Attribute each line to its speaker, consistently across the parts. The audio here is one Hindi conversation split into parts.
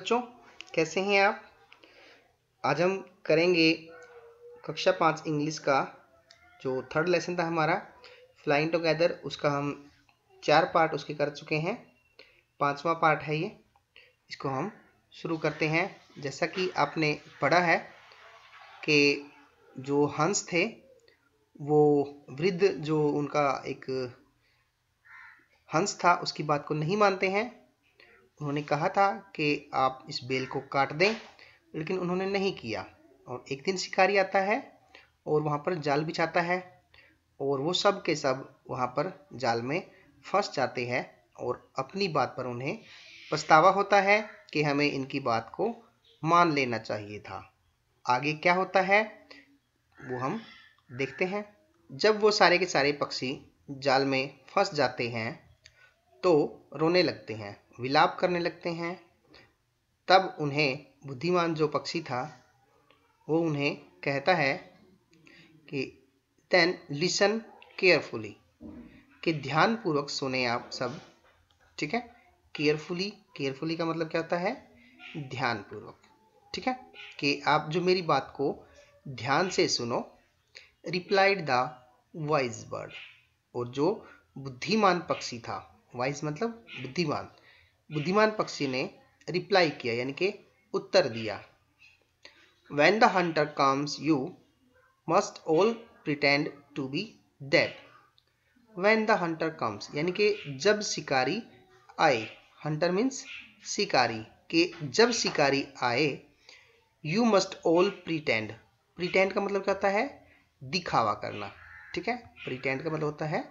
Speaker 1: बच्चों कैसे हैं आप आज हम करेंगे कक्षा पाँच इंग्लिश का जो थर्ड लेसन था हमारा फ्लाइंग टुगेदर उसका हम चार पार्ट उसके कर चुके हैं पांचवा पार्ट है ये इसको हम शुरू करते हैं जैसा कि आपने पढ़ा है कि जो हंस थे वो वृद्ध जो उनका एक हंस था उसकी बात को नहीं मानते हैं उन्होंने कहा था कि आप इस बेल को काट दें लेकिन उन्होंने नहीं किया और एक दिन शिकारी आता है और वहाँ पर जाल बिछाता है और वो सब के सब वहाँ पर जाल में फंस जाते हैं और अपनी बात पर उन्हें पछतावा होता है कि हमें इनकी बात को मान लेना चाहिए था आगे क्या होता है वो हम देखते हैं जब वो सारे के सारे पक्षी जाल में फंस जाते हैं तो रोने लगते हैं विलाप करने लगते हैं तब उन्हें बुद्धिमान जो पक्षी था वो उन्हें कहता है कि देन लिसन केयरफुली कि ध्यानपूर्वक सुने आप सब ठीक है केयरफुली केयरफुली का मतलब क्या होता है ध्यानपूर्वक ठीक है कि आप जो मेरी बात को ध्यान से सुनो रिप्लाइड द वाइज बर्ड और जो बुद्धिमान पक्षी था वाइज मतलब बुद्धिमान बुद्धिमान पक्षी ने रिप्लाई किया यानी कि उत्तर दिया when the hunter comes you must all pretend to be dead when the hunter comes यानी कि जब शिकारी आए हंटर मीन्स शिकारी के जब शिकारी आए you must all pretend pretend का मतलब क्या होता है दिखावा करना ठीक है प्रिटेंड का मतलब होता है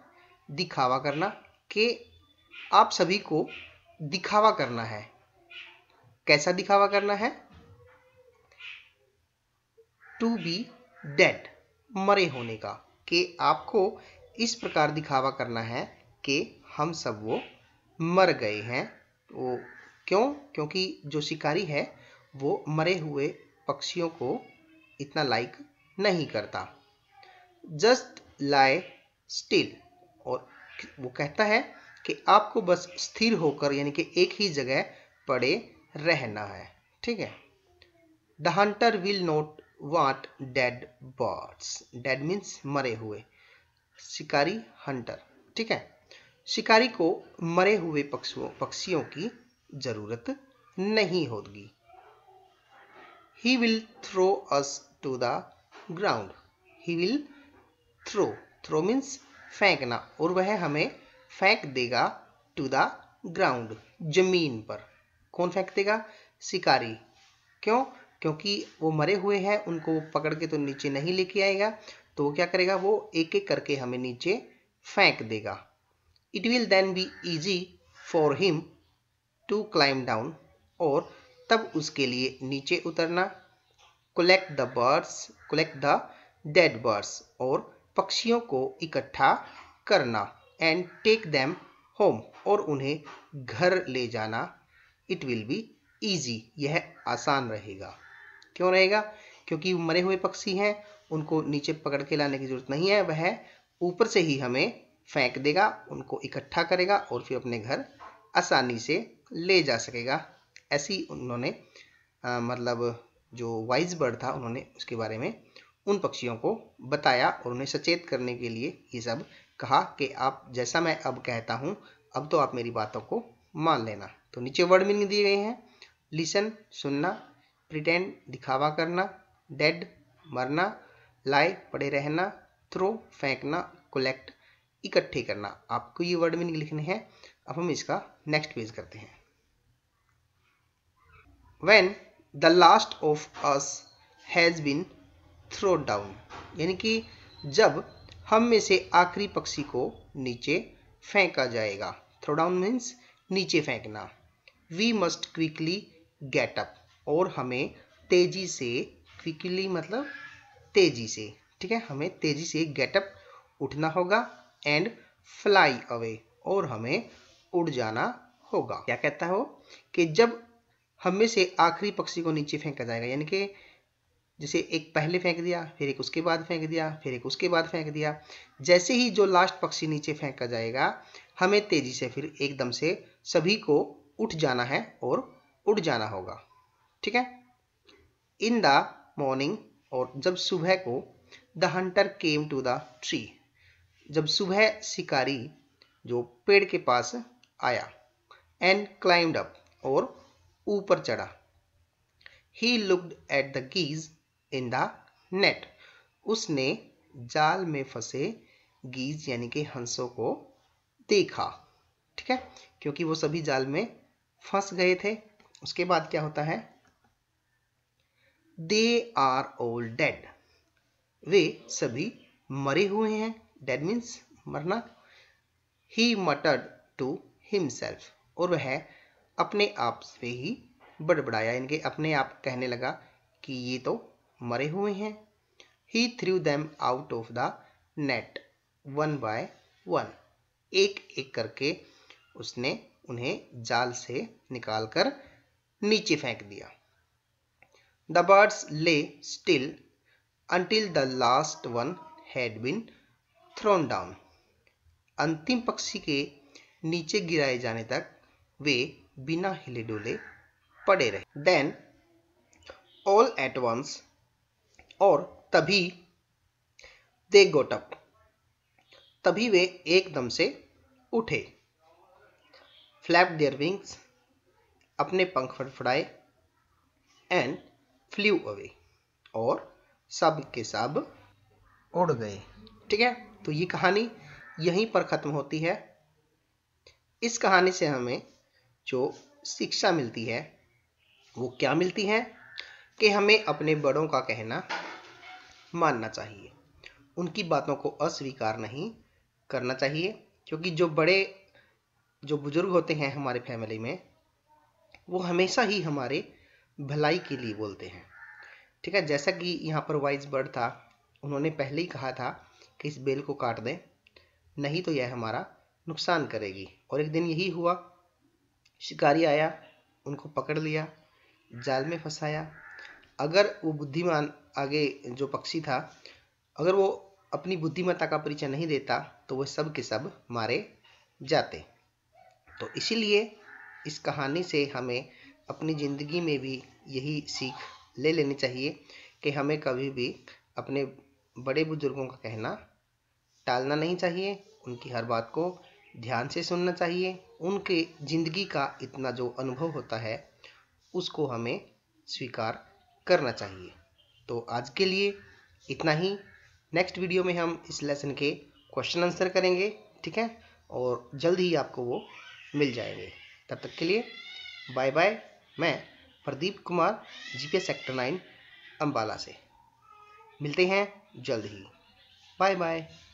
Speaker 1: दिखावा करना के आप सभी को दिखावा करना है कैसा दिखावा करना है टू बी डेड मरे होने का कि आपको इस प्रकार दिखावा करना है कि हम सब वो मर गए हैं तो क्यों क्योंकि जो शिकारी है वो मरे हुए पक्षियों को इतना लाइक नहीं करता जस्ट लाई स्टिल और वो कहता है कि आपको बस स्थिर होकर यानी कि एक ही जगह पड़े रहना है ठीक है the hunter will not want dead birds dead means मरे हुए शिकारी हंटर ठीक है शिकारी को मरे हुए पक्षियों पक्षियों की जरूरत नहीं होगी he will throw us to the ground he will throw throw means फेंकना और वह हमें फेंक देगा टू द ग्राउंड जमीन पर कौन फेंक देगा शिकारी क्यों क्योंकि वो मरे हुए हैं उनको वो पकड़ के तो नीचे नहीं लेके आएगा तो वो क्या करेगा वो एक एक करके हमें नीचे फेंक देगा it will then be easy for him to climb down और तब उसके लिए नीचे उतरना collect the birds collect the dead birds और पक्षियों को इकट्ठा करना एंड टेक दैम होम और उन्हें घर ले जाना इट विल बी ईजी यह आसान रहेगा क्यों रहेगा क्योंकि मरे हुए पक्षी हैं उनको नीचे पकड़ के लाने की जरूरत नहीं है वह ऊपर से ही हमें फेंक देगा उनको इकट्ठा करेगा और फिर अपने घर आसानी से ले जा सकेगा ऐसी उन्होंने आ, मतलब जो वाइज बर्ड था उन्होंने उसके बारे में उन पक्षियों को बताया और उन्हें सचेत करने के लिए ये सब कहा कि आप जैसा मैं अब कहता हूँ अब तो आप मेरी बातों को मान लेना तो नीचे वर्ड मीनिंग दिए गए हैं लिसन सुनना प्रिटेंड दिखावा करना डेड मरना लाए पड़े रहना थ्रो फेंकना कलेक्ट इकट्ठे करना आपको ये वर्ड मीनिंग लिखने हैं अब हम इसका नेक्स्ट पेज करते हैं when the last of us has been throw down यानी कि जब हम में से आखिरी पक्षी को नीचे फेंका जाएगा थ्रो डाउन मीन्स नीचे फेंकना we must quickly get up और हमें तेजी से क्विकली मतलब तेजी से ठीक है हमें तेजी से गेटअप उठना होगा एंड फ्लाई अवे और हमें उड़ जाना होगा क्या कहता है वो कि जब हमें से आखिरी पक्षी को नीचे फेंका जाएगा यानी कि जैसे एक पहले फेंक दिया फिर एक उसके बाद फेंक दिया फिर एक उसके बाद फेंक दिया जैसे ही जो लास्ट पक्षी नीचे फेंका जाएगा हमें तेज़ी से फिर एकदम से सभी को उठ जाना है और उठ जाना होगा ठीक है इन द मॉर्निंग और जब सुबह को the hunter came to the tree जब सुबह शिकारी जो पेड़ के पास आया एंड क्लाइम्ड अप और ऊपर चढ़ा he looked at the geese in the net उसने जाल में फंसे गीज यानी कि हंसों को देखा ठीक है क्योंकि वो सभी जाल में फंस गए थे उसके बाद क्या होता है दे आर ऑल डेड वे सभी मरे हुए हैं डेड मीन्स मरना ही मटर्ड टू हिमसेल्फ और वह अपने आप से ही बड़बड़ाया इनके अपने आप कहने लगा कि ये तो मरे हुए हैं ही threw them out of the net one by one एक एक करके उसने उन्हें जाल से निकालकर नीचे फेंक दिया the birds lay still until the last one had been thrown down अंतिम पक्षी के नीचे गिराए जाने तक वे बिना हिले डुले पड़े रहे देन ऑल एट वंस और तभी दे गोटअप तभी वे एकदम से उठे फ्लैप देयर विंग्स अपने पंख फड़फड़ाए एंड फ्लू अवे और सब के सब उड़ गए ठीक है तो ये कहानी यहीं पर ख़त्म होती है इस कहानी से हमें जो शिक्षा मिलती है वो क्या मिलती है कि हमें अपने बड़ों का कहना मानना चाहिए उनकी बातों को अस्वीकार नहीं करना चाहिए क्योंकि जो बड़े जो बुजुर्ग होते हैं हमारे फैमिली में वो हमेशा ही हमारे भलाई के लिए बोलते हैं ठीक है जैसा कि यहाँ पर वाइज बर्ड था उन्होंने पहले ही कहा था कि इस बेल को काट दें नहीं तो यह हमारा नुकसान करेगी और एक दिन यही हुआ शिकारी आया उनको पकड़ लिया जाल में फंसाया अगर वो बुद्धिमान आगे जो पक्षी था अगर वो अपनी बुद्धिमत्ता का परिचय नहीं देता तो वह सब के सब मारे जाते तो इसीलिए इस कहानी से हमें अपनी ज़िंदगी में भी यही सीख ले लेनी चाहिए कि हमें कभी भी अपने बड़े बुजुर्गों का कहना टालना नहीं चाहिए उनकी हर बात को ध्यान से सुनना चाहिए उनके ज़िंदगी का इतना जो अनुभव होता है उसको हमें स्वीकार करना चाहिए तो आज के लिए इतना ही नेक्स्ट वीडियो में हम इस लेसन के क्वेश्चन आंसर करेंगे ठीक है और जल्द ही आपको वो मिल जाएंगे तब तक के लिए बाय बाय मैं Pradeep Kumar GPS sector nine Ambala से मिलते हैं जल्द ही बाय बाय